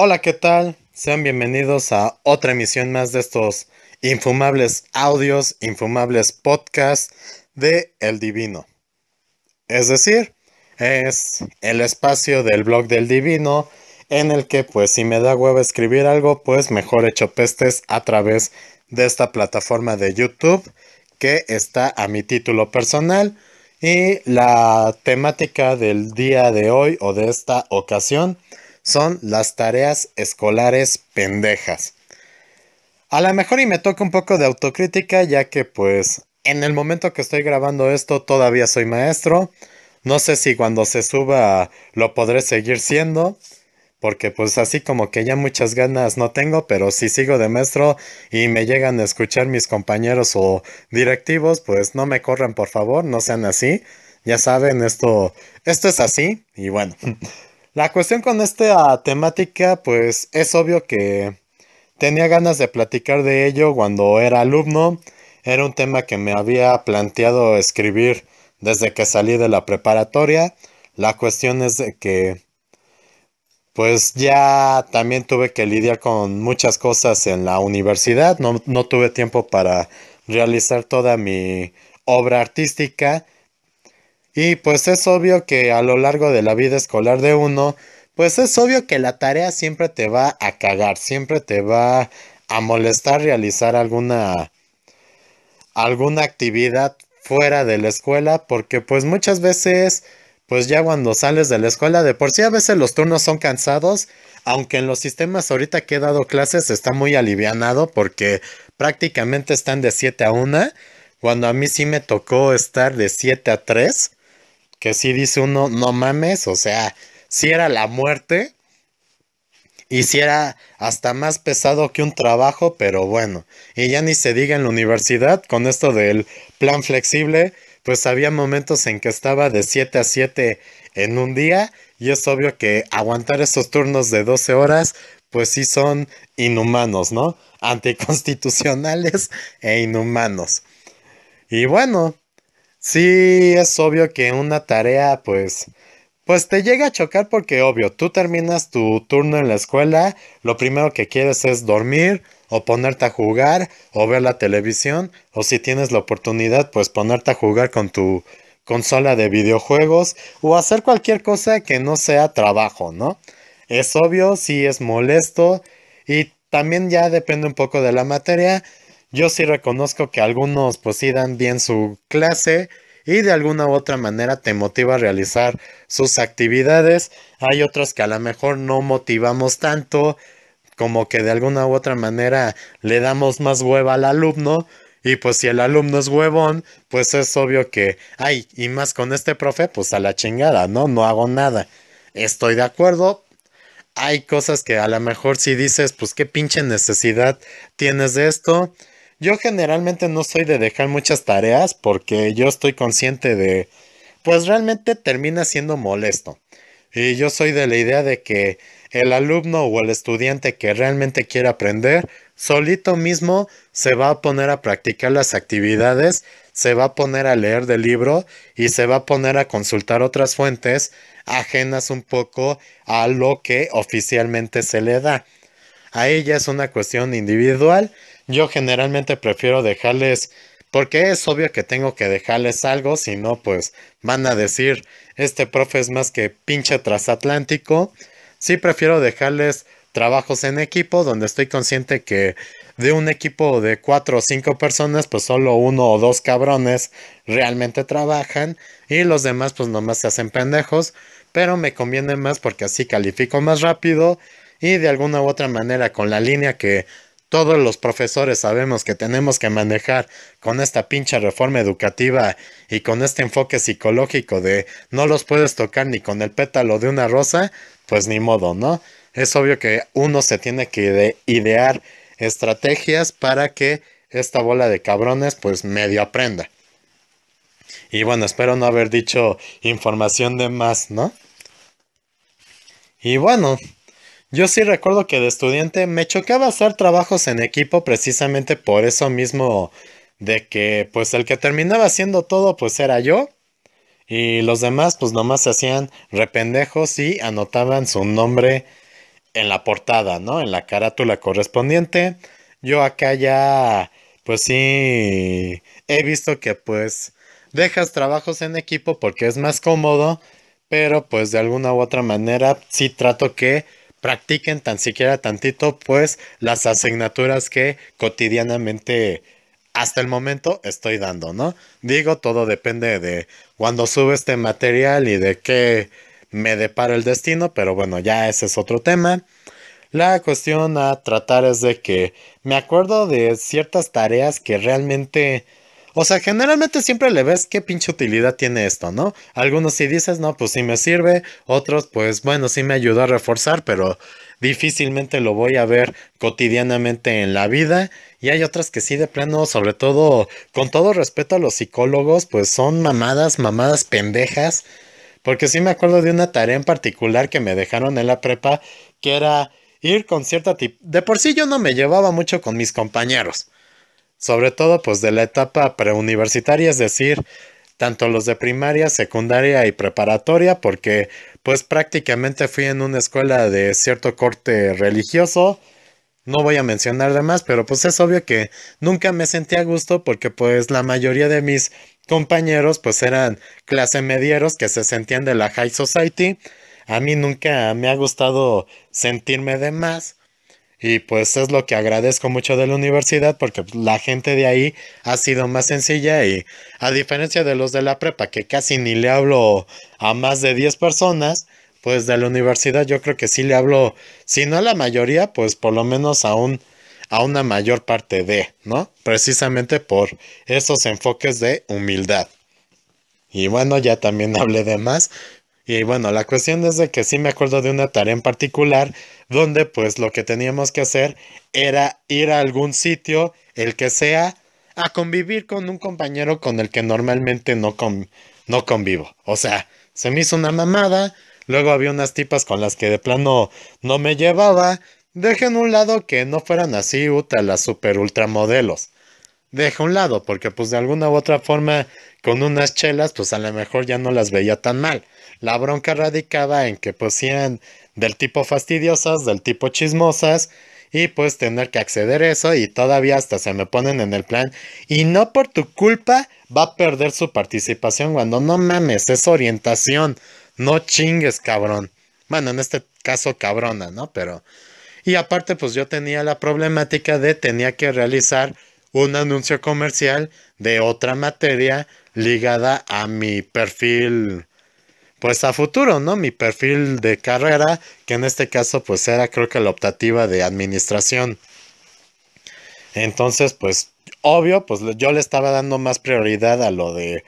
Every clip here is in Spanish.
Hola, ¿qué tal? Sean bienvenidos a otra emisión más de estos infumables audios, infumables podcasts de El Divino. Es decir, es el espacio del blog del Divino en el que pues si me da hueva escribir algo, pues mejor hecho pestes a través de esta plataforma de YouTube que está a mi título personal y la temática del día de hoy o de esta ocasión son las tareas escolares pendejas. A lo mejor y me toca un poco de autocrítica, ya que pues en el momento que estoy grabando esto todavía soy maestro. No sé si cuando se suba lo podré seguir siendo, porque pues así como que ya muchas ganas no tengo, pero si sigo de maestro y me llegan a escuchar mis compañeros o directivos, pues no me corran por favor, no sean así. Ya saben, esto, esto es así y bueno. La cuestión con esta temática, pues es obvio que tenía ganas de platicar de ello cuando era alumno. Era un tema que me había planteado escribir desde que salí de la preparatoria. La cuestión es que pues ya también tuve que lidiar con muchas cosas en la universidad. no tuve tiempo para realizar toda mi obra artística y pues es obvio que a lo largo de la vida escolar de uno, pues es obvio que la tarea siempre te va a cagar, siempre te va a molestar realizar alguna alguna actividad fuera de la escuela, porque pues muchas veces pues ya cuando sales de la escuela, de por sí a veces los turnos son cansados, aunque en los sistemas ahorita que he dado clases está muy alivianado porque prácticamente están de 7 a 1, cuando a mí sí me tocó estar de 7 a 3 que sí dice uno, no mames, o sea, si era la muerte y si era hasta más pesado que un trabajo, pero bueno, y ya ni se diga en la universidad con esto del plan flexible, pues había momentos en que estaba de 7 a 7 en un día y es obvio que aguantar esos turnos de 12 horas pues sí son inhumanos, ¿no? Anticonstitucionales e inhumanos. Y bueno, Sí, es obvio que una tarea, pues, pues te llega a chocar porque obvio, tú terminas tu turno en la escuela, lo primero que quieres es dormir o ponerte a jugar o ver la televisión o si tienes la oportunidad, pues ponerte a jugar con tu consola de videojuegos o hacer cualquier cosa que no sea trabajo, ¿no? Es obvio, sí es molesto y también ya depende un poco de la materia, yo sí reconozco que algunos pues sí dan bien su clase y de alguna u otra manera te motiva a realizar sus actividades. Hay otros que a lo mejor no motivamos tanto, como que de alguna u otra manera le damos más hueva al alumno. Y pues si el alumno es huevón, pues es obvio que, ay, y más con este profe, pues a la chingada, ¿no? No hago nada. Estoy de acuerdo, hay cosas que a lo mejor si dices, pues qué pinche necesidad tienes de esto. Yo generalmente no soy de dejar muchas tareas porque yo estoy consciente de, pues realmente termina siendo molesto. Y yo soy de la idea de que el alumno o el estudiante que realmente quiere aprender, solito mismo se va a poner a practicar las actividades, se va a poner a leer del libro y se va a poner a consultar otras fuentes ajenas un poco a lo que oficialmente se le da. A ya es una cuestión individual yo generalmente prefiero dejarles, porque es obvio que tengo que dejarles algo, si no, pues van a decir, este profe es más que pinche trasatlántico. Sí prefiero dejarles trabajos en equipo, donde estoy consciente que de un equipo de cuatro o cinco personas, pues solo uno o dos cabrones realmente trabajan y los demás pues nomás se hacen pendejos, pero me conviene más porque así califico más rápido y de alguna u otra manera con la línea que todos los profesores sabemos que tenemos que manejar con esta pincha reforma educativa y con este enfoque psicológico de no los puedes tocar ni con el pétalo de una rosa, pues ni modo, ¿no? Es obvio que uno se tiene que idear estrategias para que esta bola de cabrones pues medio aprenda. Y bueno, espero no haber dicho información de más, ¿no? Y bueno, yo sí recuerdo que de estudiante me chocaba hacer trabajos en equipo precisamente por eso mismo de que pues el que terminaba haciendo todo pues era yo y los demás pues nomás se hacían rependejos y anotaban su nombre en la portada, ¿no? En la carátula correspondiente. Yo acá ya pues sí he visto que pues dejas trabajos en equipo porque es más cómodo, pero pues de alguna u otra manera sí trato que practiquen tan siquiera tantito, pues las asignaturas que cotidianamente hasta el momento estoy dando, ¿no? Digo, todo depende de cuando sube este material y de qué me depara el destino, pero bueno, ya ese es otro tema. La cuestión a tratar es de que me acuerdo de ciertas tareas que realmente o sea, generalmente siempre le ves qué pinche utilidad tiene esto, ¿no? Algunos sí dices, no, pues sí me sirve, otros pues bueno, sí me ayudó a reforzar, pero difícilmente lo voy a ver cotidianamente en la vida. Y hay otras que sí de plano, sobre todo, con todo respeto a los psicólogos, pues son mamadas, mamadas pendejas. Porque sí me acuerdo de una tarea en particular que me dejaron en la prepa, que era ir con cierta tip... De por sí yo no me llevaba mucho con mis compañeros sobre todo pues de la etapa preuniversitaria, es decir, tanto los de primaria, secundaria y preparatoria, porque pues prácticamente fui en una escuela de cierto corte religioso. No voy a mencionar de más, pero pues es obvio que nunca me sentí a gusto porque pues la mayoría de mis compañeros pues eran clase medieros que se sentían de la high society. A mí nunca me ha gustado sentirme de más y pues es lo que agradezco mucho de la universidad porque pues, la gente de ahí ha sido más sencilla y a diferencia de los de la prepa que casi ni le hablo a más de 10 personas, pues de la universidad yo creo que sí le hablo, si no a la mayoría, pues por lo menos a un a una mayor parte de, ¿no? Precisamente por esos enfoques de humildad. Y bueno, ya también hablé de más, y bueno, la cuestión es de que sí me acuerdo de una tarea en particular donde pues lo que teníamos que hacer era ir a algún sitio, el que sea, a convivir con un compañero con el que normalmente no, no convivo. O sea, se me hizo una mamada, luego había unas tipas con las que de plano no me llevaba. Dejen un lado que no fueran así, uta, las super ultramodelos deja un lado, porque pues de alguna u otra forma con unas chelas pues a lo mejor ya no las veía tan mal. La bronca radicaba en que pues eran del tipo fastidiosas, del tipo chismosas y pues tener que acceder a eso y todavía hasta se me ponen en el plan y no por tu culpa va a perder su participación cuando no mames, es orientación, no chingues cabrón. Bueno, en este caso cabrona, ¿no? Pero... Y aparte pues yo tenía la problemática de tenía que realizar un anuncio comercial de otra materia ligada a mi perfil, pues a futuro, ¿no? Mi perfil de carrera, que en este caso pues era creo que la optativa de administración. Entonces, pues obvio, pues yo le estaba dando más prioridad a lo de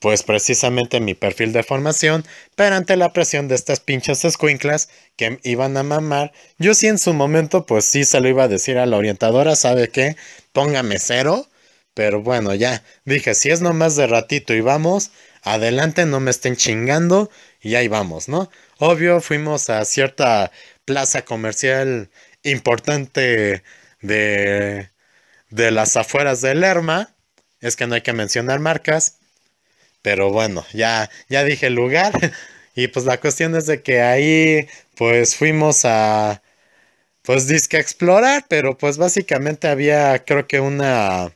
pues precisamente mi perfil de formación, pero ante la presión de estas pinches escuinclas que iban a mamar, yo sí en su momento pues sí se lo iba a decir a la orientadora, ¿sabe qué? Póngame cero, pero bueno, ya, dije, si es nomás de ratito y vamos, adelante, no me estén chingando y ahí vamos, ¿no? Obvio, fuimos a cierta plaza comercial importante de, de las afueras de Lerma, es que no hay que mencionar marcas, pero bueno, ya, ya dije el lugar. Y pues la cuestión es de que ahí pues fuimos a pues disque explorar, pero pues básicamente había creo que una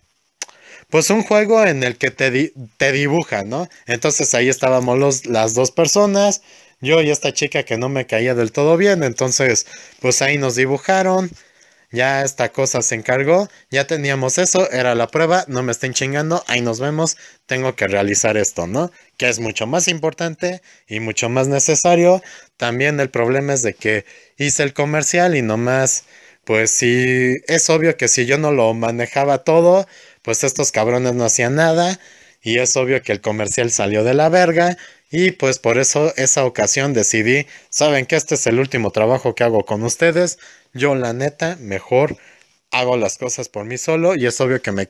pues un juego en el que te, te dibuja, ¿no? Entonces ahí estábamos los, las dos personas, yo y esta chica que no me caía del todo bien, entonces pues ahí nos dibujaron ya esta cosa se encargó, ya teníamos eso, era la prueba, no me estén chingando, ahí nos vemos, tengo que realizar esto, ¿no? Que es mucho más importante y mucho más necesario. También el problema es de que hice el comercial y nomás, pues sí, es obvio que si yo no lo manejaba todo, pues estos cabrones no hacían nada. Y es obvio que el comercial salió de la verga y pues por eso esa ocasión decidí, saben que este es el último trabajo que hago con ustedes, yo la neta mejor hago las cosas por mí solo y es obvio que me,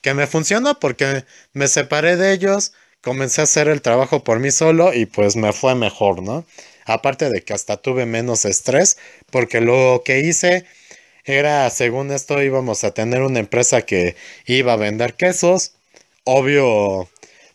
que me funciona porque me separé de ellos, comencé a hacer el trabajo por mí solo y pues me fue mejor, ¿no? Aparte de que hasta tuve menos estrés porque lo que hice era, según esto, íbamos a tener una empresa que iba a vender quesos. Obvio,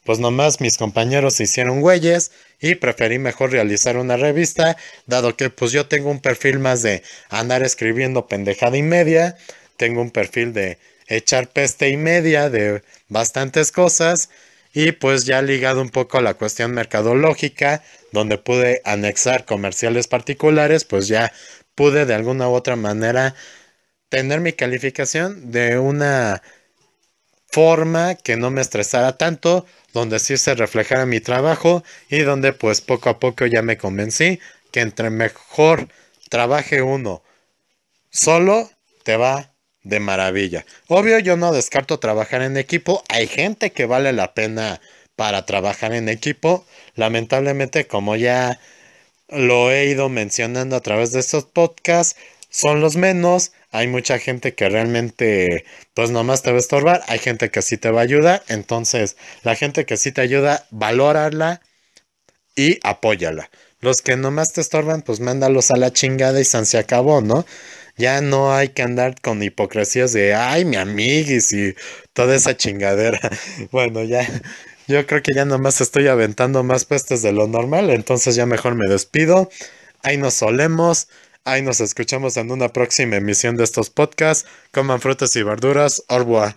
pues nomás mis compañeros se hicieron güeyes y preferí mejor realizar una revista, dado que pues yo tengo un perfil más de andar escribiendo pendejada y media, tengo un perfil de echar peste y media de bastantes cosas y pues ya ligado un poco a la cuestión mercadológica, donde pude anexar comerciales particulares, pues ya pude de alguna u otra manera tener mi calificación de una forma que no me estresara tanto, donde sí se reflejara mi trabajo y donde pues poco a poco ya me convencí que entre mejor trabaje uno solo, te va de maravilla. Obvio yo no descarto trabajar en equipo, hay gente que vale la pena para trabajar en equipo, lamentablemente como ya lo he ido mencionando a través de estos podcasts, son los menos. Hay mucha gente que realmente, pues nomás te va a estorbar. Hay gente que sí te va a ayudar. Entonces, la gente que sí te ayuda, valórala y apóyala. Los que nomás te estorban, pues mándalos a la chingada y san se acabó, ¿no? Ya no hay que andar con hipocresías de, ay, mi amiguis y toda esa chingadera. bueno, ya, yo creo que ya nomás estoy aventando más pestes de lo normal, entonces ya mejor me despido. Ahí nos solemos. Ahí nos escuchamos en una próxima emisión de estos podcasts. Coman frutas y verduras. Au